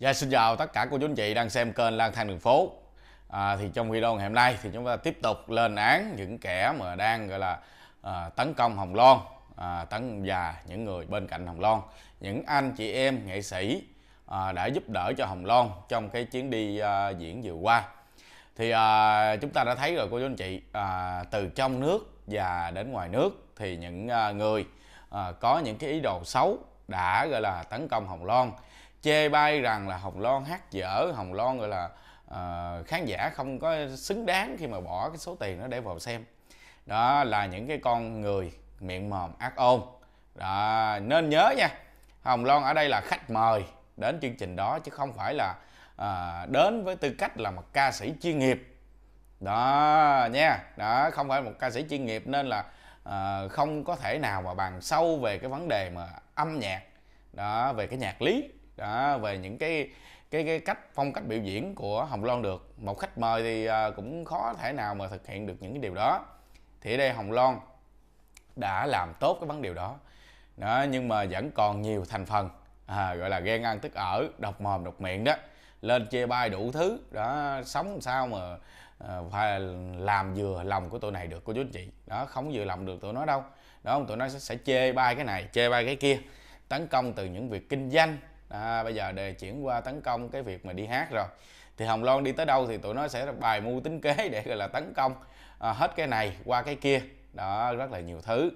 Dạ xin chào tất cả cô chú anh chị đang xem kênh lang thang đường phố à, Thì trong video ngày hôm nay thì chúng ta tiếp tục lên án những kẻ mà đang gọi là à, tấn công Hồng Loan à, tấn và những người bên cạnh Hồng Loan Những anh chị em nghệ sĩ à, đã giúp đỡ cho Hồng Loan trong cái chuyến đi à, diễn vừa qua Thì à, chúng ta đã thấy rồi cô chú anh chị à, từ trong nước và đến ngoài nước Thì những à, người à, có những cái ý đồ xấu đã gọi là tấn công Hồng Loan chê bai rằng là hồng loan hát dở hồng loan gọi là uh, khán giả không có xứng đáng khi mà bỏ cái số tiền đó để vào xem đó là những cái con người miệng mồm ác ôn đó, nên nhớ nha hồng loan ở đây là khách mời đến chương trình đó chứ không phải là à, đến với tư cách là một ca sĩ chuyên nghiệp đó nha đó không phải một ca sĩ chuyên nghiệp nên là à, không có thể nào mà bàn sâu về cái vấn đề mà âm nhạc đó về cái nhạc lý đó về những cái cái cái cách phong cách biểu diễn của hồng loan được một khách mời thì uh, cũng khó thể nào mà thực hiện được những cái điều đó thì ở đây hồng loan đã làm tốt cái vấn điều đó đó nhưng mà vẫn còn nhiều thành phần à, gọi là ghen ăn tức ở độc mồm độc miệng đó lên chê bai đủ thứ đó sống sao mà à, phải làm vừa lòng của tụi này được cô chú anh chị đó không vừa lòng được tụi nó đâu đó tụi nó sẽ, sẽ chê bai cái này chê bai cái kia tấn công từ những việc kinh doanh à, bây giờ đề chuyển qua tấn công cái việc mà đi hát rồi thì hồng loan đi tới đâu thì tụi nó sẽ bài mưu tính kế để gọi là tấn công à, hết cái này qua cái kia đó rất là nhiều thứ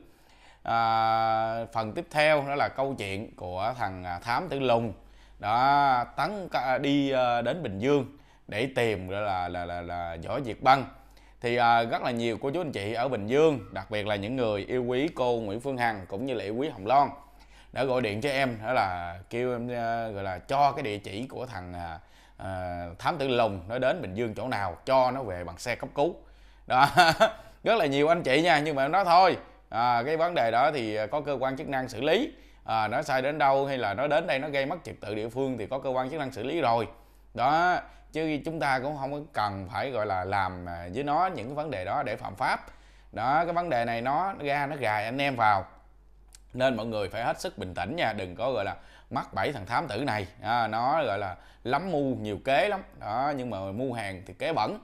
à, phần tiếp theo đó là câu chuyện của thằng à, thám tử lùng đó tấn à, đi à, đến bình dương để tìm gọi là là là, là võ diệt băng thì à, rất là nhiều cô chú anh chị ở bình dương đặc biệt là những người yêu quý cô nguyễn phương hằng cũng như là yêu quý hồng loan đã gọi điện cho em đó là kêu em ờ, gọi là cho cái địa chỉ của thằng à, ờ, thám tử lùng nó đến bình dương chỗ nào cho nó về bằng xe cấp cứu đó rất là nhiều anh chị nha nhưng mà em nói thôi à, cái vấn đề đó thì có cơ quan chức năng xử lý à, nó sai đến đâu hay là nó đến đây nó gây mất trật tự địa phương thì có cơ quan chức năng xử lý rồi đó chứ chúng ta cũng không cần phải gọi là làm à, với nó những cái vấn đề đó để phạm pháp đó cái vấn đề này nó ra nó gài anh em vào nên mọi người phải hết sức bình tĩnh nha đừng có gọi là mắc bảy thằng thám tử này à, nó gọi là lắm mưu nhiều kế lắm đó nhưng mà mua hàng thì kế bẩn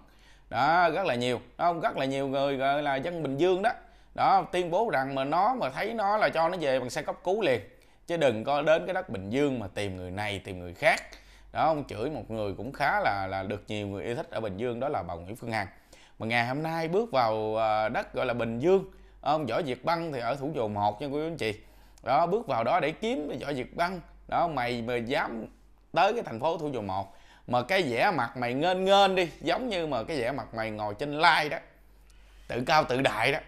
đó rất là nhiều đó rất là nhiều người gọi là dân bình dương đó đó tuyên bố rằng mà nó mà thấy nó là cho nó về bằng xe cấp cứu liền chứ đừng có đến cái đất bình dương mà tìm người này tìm người khác đó ông chửi một người cũng khá là là được nhiều người yêu thích ở bình dương đó là bà nguyễn phương hằng mà ngày hôm nay bước vào à, đất gọi là bình dương ông võ việt băng thì ở thủ dầu một nha quý anh chị đó bước vào đó để kiếm võ việt băng đó mày mà dám tới cái thành phố thủ dầu một mà cái vẻ mặt mày ngên ngên đi giống như mà cái vẻ mặt mày ngồi trên lai đó tự cao tự đại đó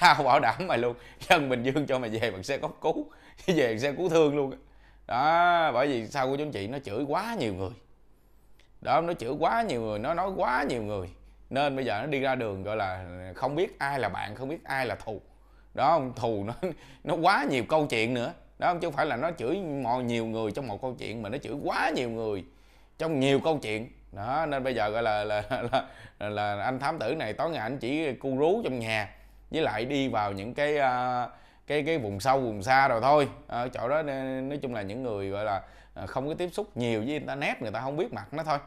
tao bảo đảm mày luôn dân bình dương cho mày về bằng xe cấp cứu về bằng xe cứu thương luôn đó bởi vì sau của chúng chị nó chửi quá nhiều người đó nó chửi quá nhiều người nó nói quá nhiều người nên bây giờ nó đi ra đường gọi là không biết ai là bạn không biết ai là thù đó không thù nó nó quá nhiều câu chuyện nữa đó không chứ phải là nó chửi mọi nhiều người trong một câu chuyện mà nó chửi quá nhiều người trong nhiều câu chuyện đó nên bây giờ gọi là là, là, là, là anh thám tử này tối ngày anh chỉ cu rú trong nhà với lại đi vào những cái uh, cái cái vùng sâu vùng xa rồi thôi ở chỗ đó nói chung là những người gọi là à, không có tiếp xúc nhiều với internet người ta không biết mặt nó thôi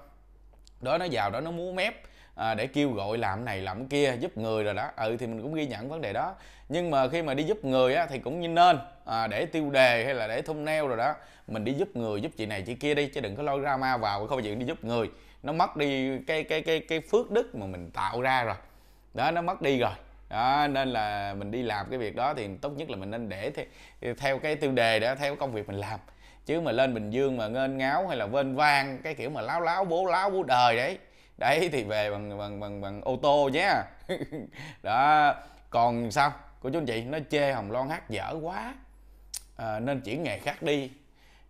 đó nó vào đó nó múa mép à, để kêu gọi làm này làm kia giúp người rồi đó ừ thì mình cũng ghi nhận vấn đề đó nhưng mà khi mà đi giúp người á, thì cũng như nên à, để tiêu đề hay là để thông neo rồi đó mình đi giúp người giúp chị này chị kia đi chứ đừng có lôi drama vào không chuyện đi giúp người nó mất đi cái cái cái cái phước đức mà mình tạo ra rồi đó nó mất đi rồi đó nên là mình đi làm cái việc đó thì tốt nhất là mình nên để theo, theo cái tiêu đề đó theo công việc mình làm chứ mà lên bình dương mà ngên ngáo hay là vênh vang cái kiểu mà láo láo bố láo bố đời đấy đấy thì về bằng bằng bằng bằng ô tô nhé đó còn sao của chú anh chị nó chê hồng loan hát dở quá à, nên chuyển nghề khác đi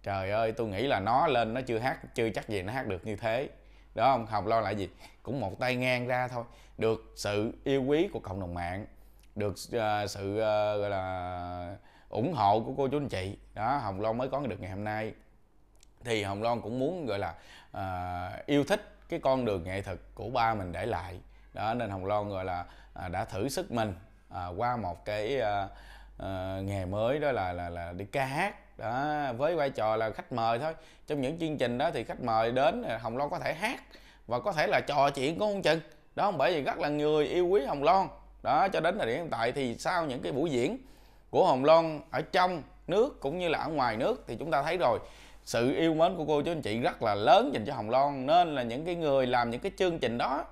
trời ơi tôi nghĩ là nó lên nó chưa hát chưa chắc gì nó hát được như thế đó không hồng loan là gì cũng một tay ngang ra thôi được sự yêu quý của cộng đồng mạng được uh, sự uh, gọi là ủng hộ của cô chú anh chị đó hồng loan mới có được ngày hôm nay thì hồng loan cũng muốn gọi là uh, yêu thích cái con đường nghệ thuật của ba mình để lại đó nên hồng loan gọi là à, đã thử sức mình à, qua một cái à, à, nghề mới đó là là là đi ca hát đó với vai trò là khách mời thôi trong những chương trình đó thì khách mời đến à, hồng loan có thể hát và có thể là trò chuyện cũng không chừng đó không bởi vì rất là người yêu quý hồng loan đó cho đến thời điểm hiện tại thì sau những cái buổi diễn của hồng loan ở trong nước cũng như là ở ngoài nước thì chúng ta thấy rồi sự yêu mến của cô chú anh chị rất là lớn dành cho hồng loan nên là những cái người làm những cái chương trình đó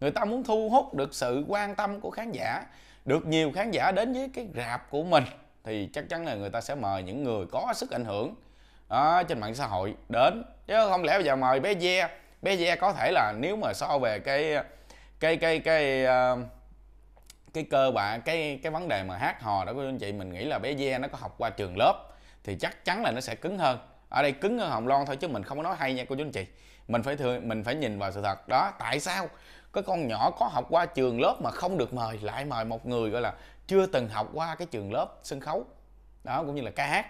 người ta muốn thu hút được sự quan tâm của khán giả được nhiều khán giả đến với cái rạp của mình thì chắc chắn là người ta sẽ mời những người có sức ảnh hưởng đó, trên mạng xã hội đến chứ không lẽ bây giờ mời bé Ve bé Ve có thể là nếu mà so về cái cái cái cái ờ, cái, cơ bản cái cái vấn đề mà hát hò đó của anh chị mình nghĩ là bé Ve nó có học qua trường lớp thì chắc chắn là nó sẽ cứng hơn ở đây cứng ở hồng loan thôi chứ mình không có nói hay nha cô chú anh chị mình phải thường mình phải nhìn vào sự thật đó tại sao cái con nhỏ có học qua trường lớp mà không được mời lại mời một người gọi là chưa từng học qua cái trường lớp sân khấu đó cũng như là ca hát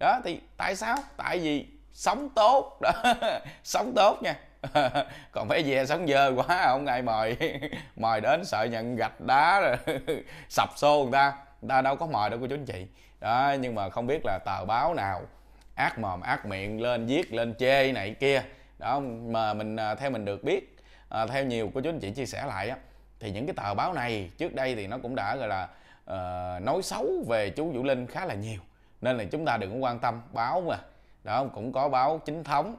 đó thì tại sao tại vì sống tốt đó sống tốt nha còn phải về sống dơ quá không ai mời mời đến sợ nhận gạch đá rồi sập xô người ta người ta đâu có mời đâu cô chú anh chị đó nhưng mà không biết là tờ báo nào ác mồm ác miệng lên giết lên chê này kia đó mà mình à, theo mình được biết à, theo nhiều của chú anh chị chia sẻ lại á thì những cái tờ báo này trước đây thì nó cũng đã gọi là uh, nói xấu về chú Vũ Linh khá là nhiều nên là chúng ta đừng có quan tâm báo mà đó cũng có báo chính thống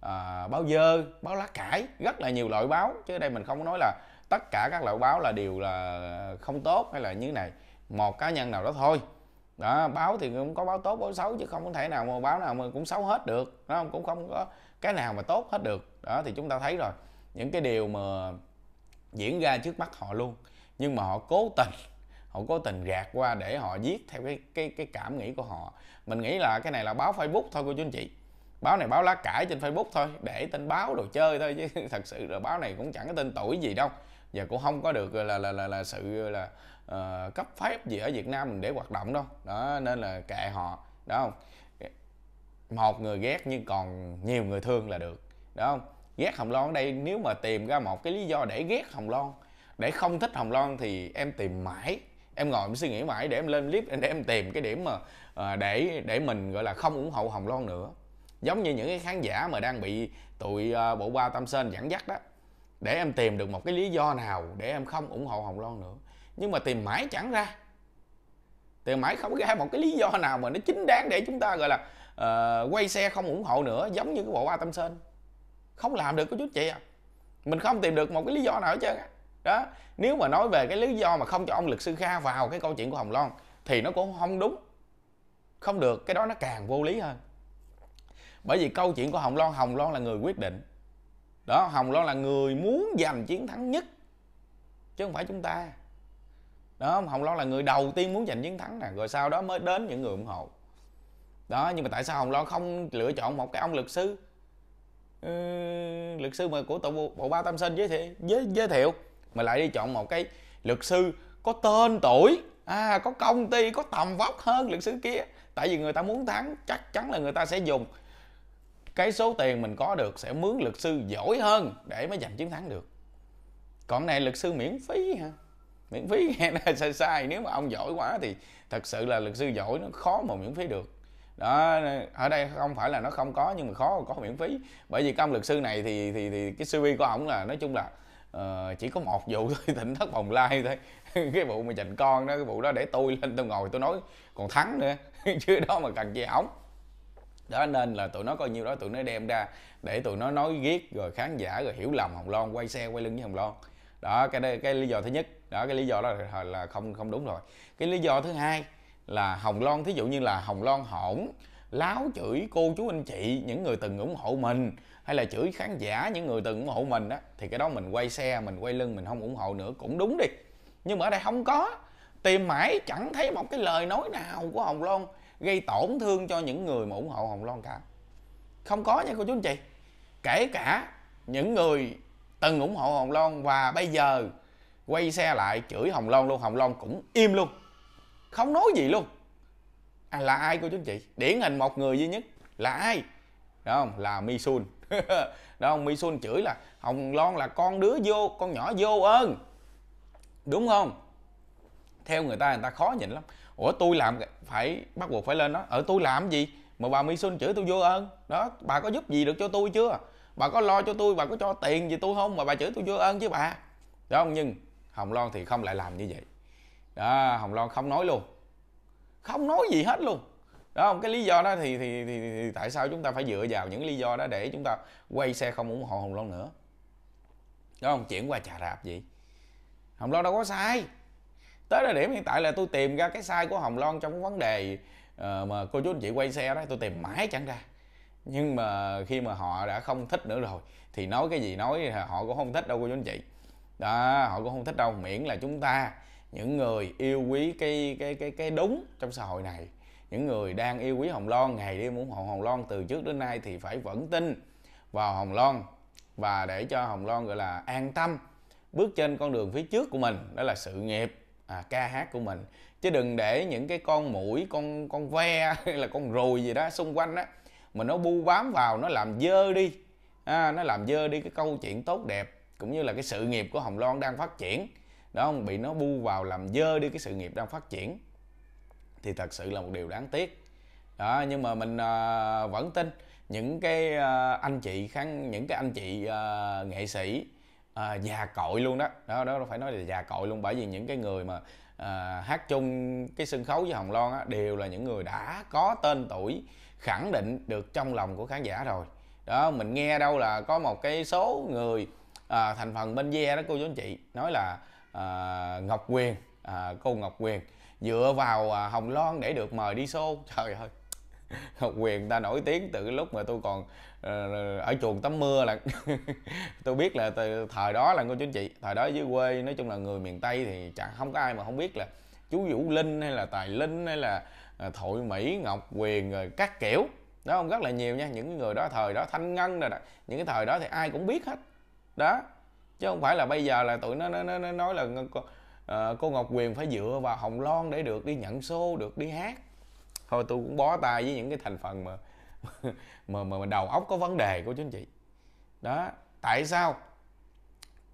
à, báo dơ báo lá cải rất là nhiều loại báo chứ đây mình không nói là tất cả các loại báo là đều là không tốt hay là như này một cá nhân nào đó thôi đó báo thì cũng có báo tốt báo xấu chứ không có thể nào mà báo nào mà cũng xấu hết được đó cũng không có cái nào mà tốt hết được đó thì chúng ta thấy rồi những cái điều mà diễn ra trước mắt họ luôn nhưng mà họ cố tình họ cố tình gạt qua để họ viết theo cái cái cái cảm nghĩ của họ mình nghĩ là cái này là báo facebook thôi cô chú anh chị báo này báo lá cải trên facebook thôi để tên báo đồ chơi thôi chứ thật sự là báo này cũng chẳng có tên tuổi gì đâu và cũng không có được là là là, là sự là uh, cấp phép gì ở Việt Nam mình để hoạt động đâu đó nên là kệ họ đó không một người ghét nhưng còn nhiều người thương là được đó không ghét hồng loan ở đây nếu mà tìm ra một cái lý do để ghét hồng loan để không thích hồng loan thì em tìm mãi em ngồi em suy nghĩ mãi để em lên clip để em tìm cái điểm mà ờ, để để mình gọi là không ủng hộ hồng loan nữa giống như những cái khán giả mà đang bị tụi ờ, bộ ba tam sơn dẫn dắt đó để em tìm được một cái lý do nào để em không ủng hộ hồng loan nữa nhưng mà tìm mãi chẳng ra tìm mãi không ra một cái lý do nào mà nó chính đáng để chúng ta gọi là uh, quay xe không ủng hộ nữa giống như cái bộ ba tâm sơn không làm được của chút chị à mình không tìm được một cái lý do nào hết trơn á đó nếu mà nói về cái lý do mà không cho ông luật sư kha vào cái câu chuyện của hồng loan thì nó cũng không đúng không được cái đó nó càng vô lý hơn bởi vì câu chuyện của hồng loan hồng loan là người quyết định đó hồng loan là người muốn giành chiến thắng nhất chứ không phải chúng ta đó hồng loan là người đầu tiên muốn giành chiến thắng nè rồi sau đó mới đến những người ủng hộ đó nhưng mà tại sao hồng loan không lựa chọn một cái ông luật sư ừ, luật sư mà của tổ bộ, bộ ba tam sinh giới thiệu giới, giới thiệu mà lại đi chọn một cái luật sư có tên tuổi à có công ty có tầm vóc hơn luật sư kia tại vì người ta muốn thắng chắc chắn là người ta sẽ dùng cái số tiền mình có được sẽ mướn luật sư giỏi hơn để mới giành chiến thắng được còn này luật sư miễn phí hả miễn phí nghe là sai sai nếu mà ông giỏi quá thì thật sự là luật sư giỏi nó khó mà miễn phí được đó ở đây không phải là nó không có nhưng mà khó có miễn phí bởi vì công luật sư này thì thì thì cái cv của ổng là nói chung là uh, chỉ có một vụ thôi tỉnh thất bồng lai thôi cái vụ mà dành con đó cái vụ đó để tôi lên tôi ngồi tôi nói còn thắng nữa chứ đó mà cần gì ổng đó nên là tụi nó coi nhiêu đó tụi nó đem ra để tụi nó nói ghét rồi khán giả rồi hiểu lầm hồng loan quay xe quay lưng với hồng loan đó cái đây cái lý do thứ nhất đó cái lý do đó là, là không không đúng rồi cái lý do thứ hai là hồng loan thí dụ như là hồng loan hỗn láo chửi cô chú anh chị những người từng ủng hộ mình hay là chửi khán giả những người từng ủng hộ mình đó thì cái đó mình quay xe mình quay lưng mình không ủng hộ nữa cũng đúng đi nhưng mà ở đây không có tìm mãi chẳng thấy một cái lời nói nào của hồng loan gây tổn thương cho những người mà ủng hộ hồng loan cả không có nha cô chú anh chị kể cả những người từng ủng hộ hồng loan và bây giờ quay xe lại chửi hồng loan luôn hồng loan cũng im luôn không nói gì luôn à, là ai cô chú anh chị điển hình một người duy nhất là ai đó không là mi misun đó không mi misun chửi là hồng loan là con đứa vô con nhỏ vô ơn đúng không theo người ta người ta khó nhìn lắm ủa tôi làm phải bắt buộc phải lên đó ở ờ, tôi làm gì mà bà mỹ xuân chửi tôi vô ơn đó bà có giúp gì được cho tôi chưa bà có lo cho tôi bà có cho tiền gì tôi không mà bà chửi tôi vô ơn chứ bà đó không nhưng hồng loan thì không lại làm như vậy đó hồng loan không nói luôn không nói gì hết luôn đó không cái lý do đó thì thì, thì thì tại sao chúng ta phải dựa vào những lý do đó để chúng ta quay xe không ủng hộ hồng loan nữa đó không chuyển qua trà rạp gì hồng loan đâu có sai tới thời điểm hiện tại là tôi tìm ra cái sai của hồng loan trong cái vấn đề ờ, mà cô chú anh chị quay xe đó tôi tìm mãi chẳng ra nhưng mà khi mà họ đã không thích nữa rồi thì nói cái gì nói họ cũng không thích đâu cô chú anh chị đó họ cũng không thích đâu miễn là chúng ta những người yêu quý cái cái cái cái đúng trong xã hội này những người đang yêu quý hồng loan ngày đêm ủng hộ hồng loan từ trước đến nay thì phải vẫn tin vào hồng loan và để cho hồng loan gọi là an tâm bước trên con đường phía trước của mình đó là sự nghiệp à, ca hát của mình chứ đừng để những cái con mũi con con ve hay là con ruồi gì đó xung quanh á mà nó bu bám vào nó làm dơ đi à, nó làm dơ đi cái câu chuyện tốt đẹp cũng như là cái sự nghiệp của hồng loan đang phát triển đó không bị nó bu vào làm dơ đi cái sự nghiệp đang phát triển thì thật sự là một điều đáng tiếc đó nhưng mà mình à, vẫn tin những cái à, anh chị khán những cái anh chị à, nghệ sĩ à, già cội luôn đó đó đó phải nói là già cội luôn bởi vì những cái người mà à, hát chung cái sân khấu với hồng loan á, đều là những người đã có tên tuổi khẳng định được trong lòng của khán giả rồi đó mình nghe đâu là có một cái số người à, thành phần bên ve đó cô chú anh chị nói là à, ngọc quyền à, cô ngọc quyền dựa vào à, hồng loan để được mời đi show trời ơi Ngọc Quyền ta nổi tiếng từ lúc mà tôi còn ờ, ở chuồng tắm mưa là tôi biết là từ thời đó là cô chú chị thời đó dưới quê nói chung là người miền Tây thì chẳng không có ai mà không biết là chú Vũ Linh hay là Tài Linh hay là ờ, Thội Mỹ Ngọc Quyền rồi các kiểu đó không rất là nhiều nha những người đó thời đó Thanh Ngân rồi đó những cái thời đó thì ai cũng biết hết đó chứ không phải là bây giờ là tụi nó nó, nó, nó nói là uh, cô Ngọc Quyền phải dựa vào Hồng Loan để được đi nhận show được đi hát thôi tôi cũng bó tay với những cái thành phần mà mà mà, đầu óc có vấn đề của chính anh chị đó tại sao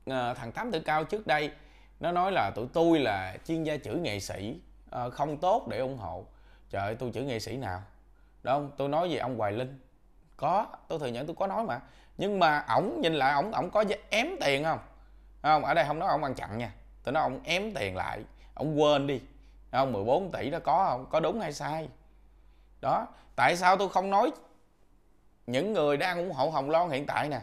à, thằng tám tử cao trước đây nó nói là tụi tôi là chuyên gia chữ nghệ sĩ à, không tốt để ủng hộ trời tôi chữ nghệ sĩ nào đó tôi nói về ông hoài linh có tôi thừa nhận tôi có nói mà nhưng mà ổng nhìn lại ổng ổng có ém tiền không không ở đây không nói ông ăn chặn nha tôi nói ông ém tiền lại ông quên đi không 14 tỷ đó có không có đúng hay sai đó tại sao tôi không nói những người đang ủng hộ hồng loan hiện tại nè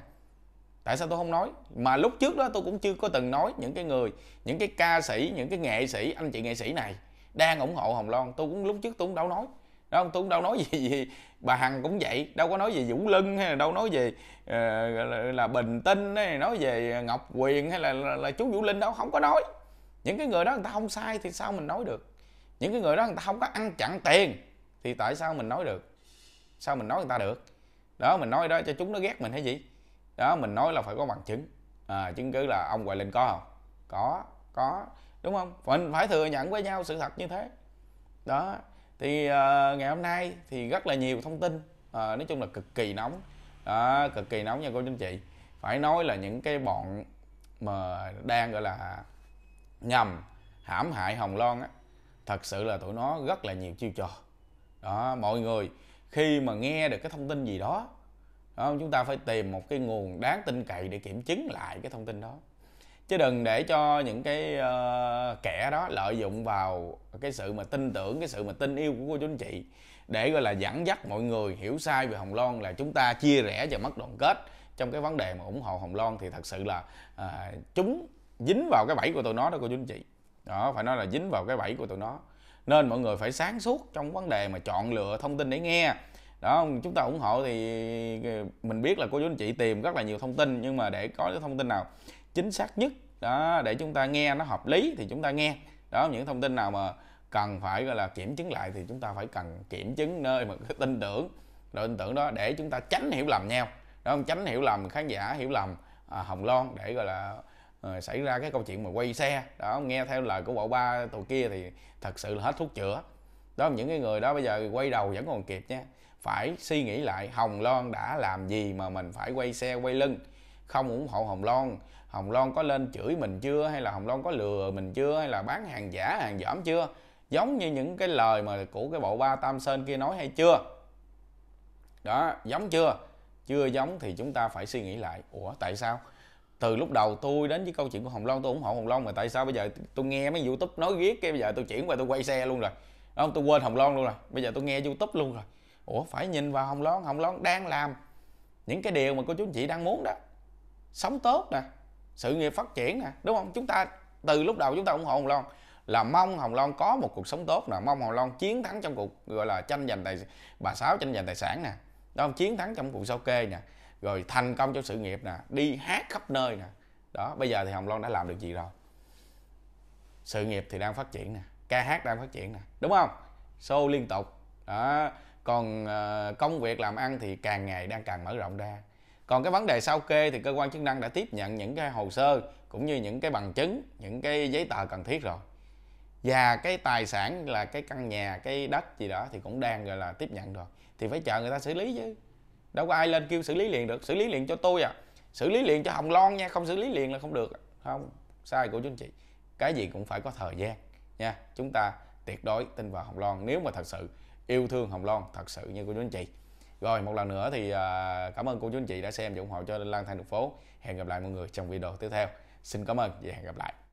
tại sao tôi không nói mà lúc trước đó tôi cũng chưa có từng nói những cái người những cái ca sĩ những cái nghệ sĩ anh chị nghệ sĩ này đang ủng hộ hồng loan tôi cũng lúc trước tôi cũng đâu nói đâu tôi cũng đâu nói gì, gì bà hằng cũng vậy đâu có nói về vũ lân hay là đâu nói về uh, là, là bình tinh hay nói về ngọc quyền hay là, là là chú vũ linh đâu không có nói những cái người đó người ta không sai thì sao mình nói được những cái người đó người ta không có ăn chặn tiền thì tại sao mình nói được sao mình nói người ta được đó mình nói đó cho chúng nó ghét mình hay gì đó mình nói là phải có bằng chứng à, chứng cứ là ông hoài linh có không có có đúng không mình phải thừa nhận với nhau sự thật như thế đó thì uh, ngày hôm nay thì rất là nhiều thông tin uh, nói chung là cực kỳ nóng đó, cực kỳ nóng nha cô chú anh chị phải nói là những cái bọn mà đang gọi là ngầm hãm hại hồng loan á thật sự là tụi nó rất là nhiều chiêu trò đó mọi người khi mà nghe được cái thông tin gì đó, đó chúng ta phải tìm một cái nguồn đáng tin cậy để kiểm chứng lại cái thông tin đó chứ đừng để cho những cái uh, kẻ đó lợi dụng vào cái sự mà tin tưởng cái sự mà tin yêu của cô chú anh chị để gọi là dẫn dắt mọi người hiểu sai về hồng loan là chúng ta chia rẽ và mất đoàn kết trong cái vấn đề mà ủng hộ hồng loan thì thật sự là uh, chúng dính vào cái bẫy của tụi nó đó cô chú anh chị đó phải nói là dính vào cái bẫy của tụi nó nên mọi người phải sáng suốt trong vấn đề mà chọn lựa thông tin để nghe đó chúng ta ủng hộ thì mình biết là cô chú anh chị tìm rất là nhiều thông tin nhưng mà để có cái thông tin nào chính xác nhất đó để chúng ta nghe nó hợp lý thì chúng ta nghe đó những thông tin nào mà cần phải gọi là kiểm chứng lại thì chúng ta phải cần kiểm chứng nơi mà tin tưởng rồi tin tưởng đó để chúng ta tránh hiểu lầm nhau đó tránh hiểu lầm khán giả hiểu lầm à, hồng loan để gọi là Ờ, xảy ra cái câu chuyện mà quay xe đó nghe theo lời của bộ ba tụi kia thì thật sự là hết thuốc chữa đó những cái người đó bây giờ quay đầu vẫn còn kịp nhé phải suy nghĩ lại hồng loan đã làm gì mà mình phải quay xe quay lưng không ủng hộ hồng loan hồng loan có lên chửi mình chưa hay là hồng loan có lừa mình chưa hay là bán hàng giả hàng dởm chưa giống như những cái lời mà của cái bộ ba tam sơn kia nói hay chưa đó giống chưa chưa giống thì chúng ta phải suy nghĩ lại ủa tại sao từ lúc đầu tôi đến với câu chuyện của hồng long tôi ủng hộ hồng long mà tại sao bây giờ tôi nghe mấy youtube nói ghét cái bây giờ tôi chuyển qua tôi quay xe luôn rồi không tôi quên hồng long luôn rồi bây giờ tôi nghe youtube luôn rồi ủa phải nhìn vào hồng long hồng long đang làm những cái điều mà cô chú chị đang muốn đó sống tốt nè sự nghiệp phát triển nè đúng không chúng ta từ lúc đầu chúng ta ủng hộ hồng long là mong hồng long có một cuộc sống tốt nè mong hồng long chiến thắng trong cuộc gọi là tranh giành tài bà sáu tranh giành tài sản nè đó chiến thắng trong cuộc sao kê nè rồi thành công trong sự nghiệp nè đi hát khắp nơi nè đó bây giờ thì hồng loan đã làm được gì rồi sự nghiệp thì đang phát triển nè ca hát đang phát triển nè đúng không show liên tục đó còn ờ, công việc làm ăn thì càng ngày đang càng mở rộng ra còn cái vấn đề sao kê thì cơ quan chức năng đã tiếp nhận những cái hồ sơ cũng như những cái bằng chứng những cái giấy tờ cần thiết rồi và cái tài sản là cái căn nhà cái đất gì đó thì cũng đang gọi là tiếp nhận rồi thì phải chờ người ta xử lý chứ đâu có ai lên kêu xử lý liền được xử lý liền cho tôi à xử lý liền cho hồng loan nha không xử lý liền là không được không sai của chúng chị cái gì cũng phải có thời gian nha chúng ta tuyệt đối tin vào hồng loan nếu mà thật sự yêu thương hồng loan thật sự như của chúng chị rồi một lần nữa thì à, cảm ơn cô chú anh chị đã xem và ủng hộ cho Lan Thang Đường Phố. Hẹn gặp lại mọi người trong video tiếp theo. Xin cảm ơn và hẹn gặp lại.